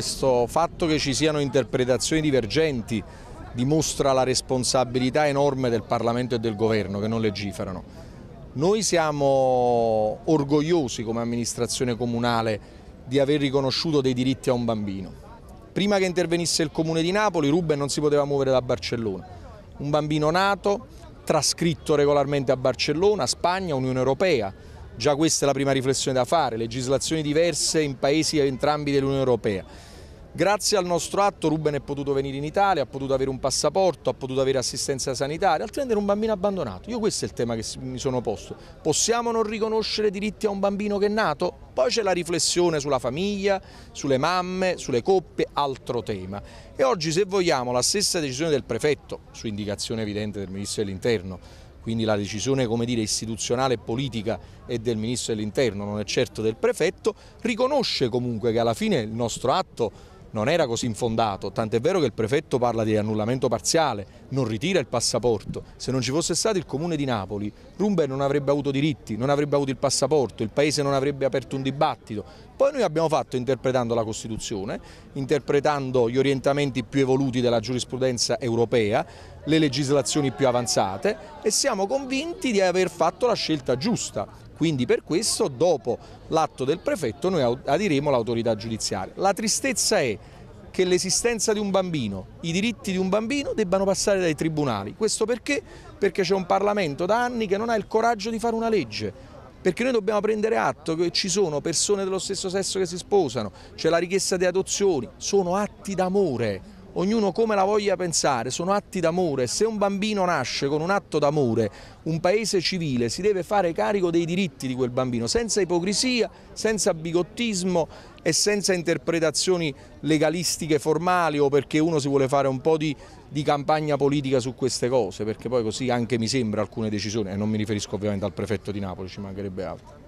questo fatto che ci siano interpretazioni divergenti dimostra la responsabilità enorme del Parlamento e del Governo che non legiferano. Noi siamo orgogliosi come amministrazione comunale di aver riconosciuto dei diritti a un bambino. Prima che intervenisse il Comune di Napoli, Ruben non si poteva muovere da Barcellona. Un bambino nato, trascritto regolarmente a Barcellona, Spagna, Unione Europea. Già questa è la prima riflessione da fare, legislazioni diverse in paesi entrambi dell'Unione Europea. Grazie al nostro atto Ruben è potuto venire in Italia, ha potuto avere un passaporto, ha potuto avere assistenza sanitaria, altrimenti era un bambino abbandonato. Io questo è il tema che mi sono posto. Possiamo non riconoscere diritti a un bambino che è nato? Poi c'è la riflessione sulla famiglia, sulle mamme, sulle coppie, altro tema. E oggi se vogliamo la stessa decisione del prefetto, su indicazione evidente del Ministro dell'Interno, quindi la decisione dire, istituzionale e politica è del Ministro dell'Interno, non è certo del prefetto, riconosce comunque che alla fine il nostro atto non era così infondato, tant'è vero che il prefetto parla di annullamento parziale, non ritira il passaporto. Se non ci fosse stato il comune di Napoli, Rumber non avrebbe avuto diritti, non avrebbe avuto il passaporto, il paese non avrebbe aperto un dibattito. Poi noi abbiamo fatto interpretando la Costituzione, interpretando gli orientamenti più evoluti della giurisprudenza europea, le legislazioni più avanzate e siamo convinti di aver fatto la scelta giusta quindi per questo dopo l'atto del prefetto noi adiremo l'autorità giudiziaria. La tristezza è che l'esistenza di un bambino, i diritti di un bambino debbano passare dai tribunali. Questo perché? Perché c'è un Parlamento da anni che non ha il coraggio di fare una legge. Perché noi dobbiamo prendere atto che ci sono persone dello stesso sesso che si sposano, c'è la richiesta di adozioni, sono atti d'amore ognuno come la voglia pensare, sono atti d'amore. Se un bambino nasce con un atto d'amore, un paese civile si deve fare carico dei diritti di quel bambino, senza ipocrisia, senza bigottismo e senza interpretazioni legalistiche formali o perché uno si vuole fare un po' di, di campagna politica su queste cose, perché poi così anche mi sembra alcune decisioni, e non mi riferisco ovviamente al prefetto di Napoli, ci mancherebbe altro.